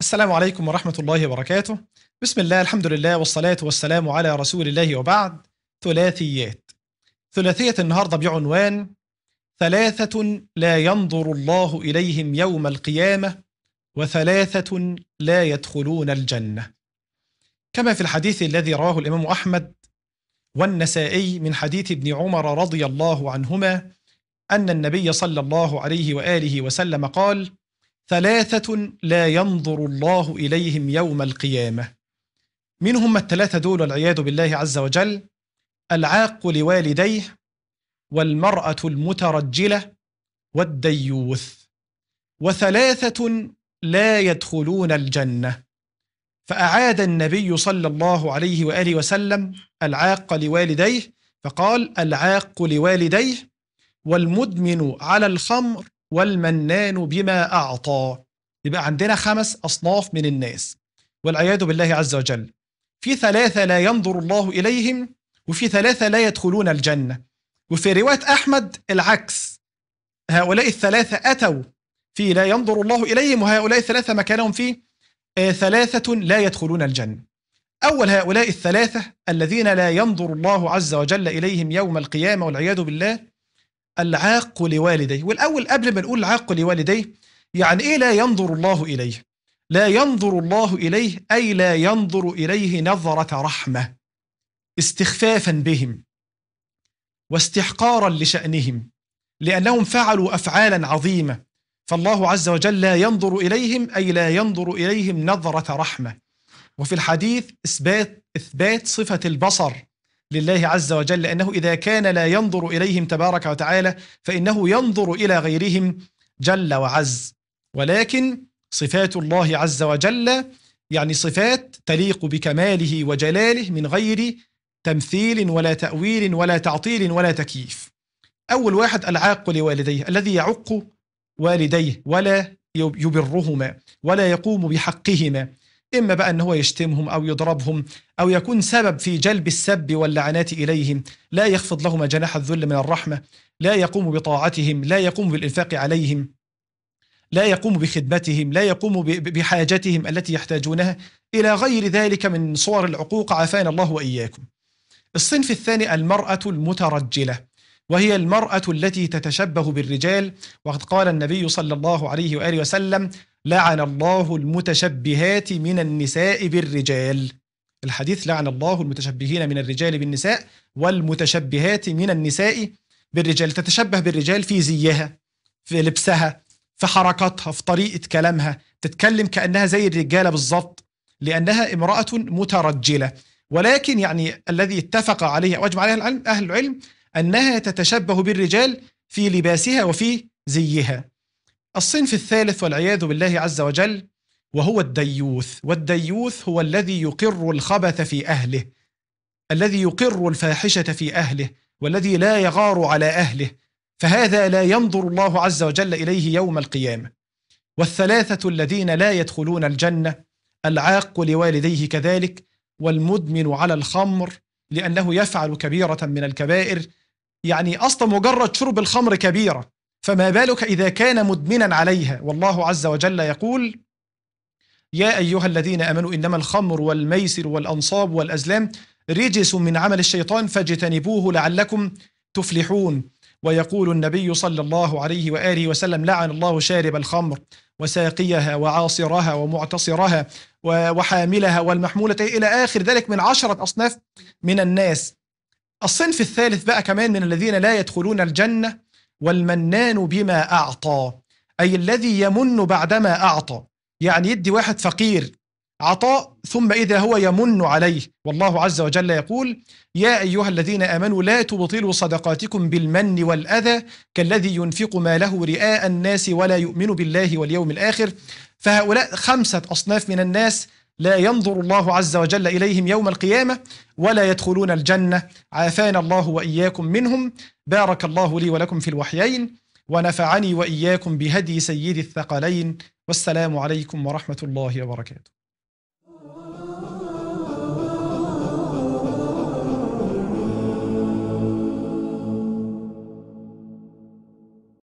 السلام عليكم ورحمة الله وبركاته بسم الله الحمد لله والصلاة والسلام على رسول الله وبعد ثلاثيات ثلاثية النهاردة بعنوان ثلاثة لا ينظر الله إليهم يوم القيامة وثلاثة لا يدخلون الجنة كما في الحديث الذي رواه الإمام أحمد والنسائي من حديث ابن عمر رضي الله عنهما أن النبي صلى الله عليه وآله وسلم قال: ثلاثة لا ينظر الله إليهم يوم القيامة منهم الثلاثة دول والعياذ بالله عز وجل العاق لوالديه والمرأة المترجلة والديوث وثلاثة لا يدخلون الجنة فأعاد النبي صلى الله عليه وآله وسلم العاق لوالديه فقال العاق لوالديه والمدمن على الخمر والمنان بما أعطى يبقى عندنا خمس أصناف من الناس والعياذ بالله عز وجل في ثلاثة لا ينظر الله إليهم وفي ثلاثة لا يدخلون الجنة وفي رواية أحمد العكس هؤلاء الثلاثة أتوا في لا ينظر الله إليهم وهؤلاء الثلاثة مكانهم فيه آه، ثلاثة لا يدخلون الجنة أول هؤلاء الثلاثة الذين لا ينظر الله عز وجل إليهم يوم القيامة والعياذ بالله العاق لوالديه والأول قبل ما نقول العاق لوالديه يعني إيه لا ينظر الله إليه لا ينظر الله إليه أي لا ينظر إليه نظرة رحمة استخفافا بهم واستحقارا لشأنهم لأنهم فعلوا أفعالا عظيمة فالله عز وجل لا ينظر إليهم أي لا ينظر إليهم نظرة رحمة وفي الحديث إثبات, إثبات صفة البصر لله عز وجل أنه إذا كان لا ينظر إليهم تبارك وتعالى فإنه ينظر إلى غيرهم جل وعز ولكن صفات الله عز وجل يعني صفات تليق بكماله وجلاله من غير تمثيل ولا تأويل ولا تعطيل ولا تكييف أول واحد العاق لوالديه الذي يعق والديه ولا يبرهما ولا يقوم بحقهما إما بقى أن هو يشتمهم أو يضربهم أو يكون سبب في جلب السب واللعنات إليهم لا يخفض لهما جناح الذل من الرحمة لا يقوم بطاعتهم لا يقوم بالإنفاق عليهم لا يقوم بخدمتهم لا يقوم بحاجتهم التي يحتاجونها إلى غير ذلك من صور العقوق عافانا الله وإياكم الصنف الثاني المرأة المترجلة وهي المرأة التي تتشبه بالرجال وقد قال النبي صلى الله عليه وآله وسلم لعن الله المتشبهات من النساء بالرجال الحديث لعن الله المتشبهين من الرجال بالنساء والمتشبهات من النساء بالرجال تتشبه بالرجال في زيها في لبسها في حركاتها في طريقة كلامها تتكلم كأنها زي الرجالة بالظبط لأنها امرأة مترجلة ولكن يعني الذي اتفق عليه أو أجمع عليه العلم أهل العلم أنها تتشبه بالرجال في لباسها وفي زيها الصنف الثالث والعياذ بالله عز وجل وهو الديوث والديوث هو الذي يقر الخبث في أهله الذي يقر الفاحشة في أهله والذي لا يغار على أهله فهذا لا ينظر الله عز وجل إليه يوم القيامة والثلاثة الذين لا يدخلون الجنة العاق لوالديه كذلك والمدمن على الخمر لأنه يفعل كبيرة من الكبائر يعني أصلا مجرد شرب الخمر كبيرة فما بالك إذا كان مدمنا عليها والله عز وجل يقول يا أيها الذين أمنوا إنما الخمر والميسر والأنصاب والأزلام رجس من عمل الشيطان فاجتنبوه لعلكم تفلحون ويقول النبي صلى الله عليه وآله وسلم لعن الله شارب الخمر وساقيها وعاصرها ومعتصرها وحاملها والمحمولة إلى آخر ذلك من عشرة أصناف من الناس الصنف الثالث بقى كمان من الذين لا يدخلون الجنة والمنان بما أعطى أي الذي يمن بعدما أعطى يعني يدي واحد فقير عطاء ثم إذا هو يمن عليه والله عز وجل يقول يا أيها الذين آمنوا لا تبطلوا صدقاتكم بالمن والأذى كالذي ينفق ماله رئاء الناس ولا يؤمن بالله واليوم الآخر فهؤلاء خمسة أصناف من الناس لا ينظر الله عز وجل إليهم يوم القيامة ولا يدخلون الجنة عافانا الله وإياكم منهم بارك الله لي ولكم في الوحيين ونفعني وإياكم بهدي سيد الثقلين والسلام عليكم ورحمة الله وبركاته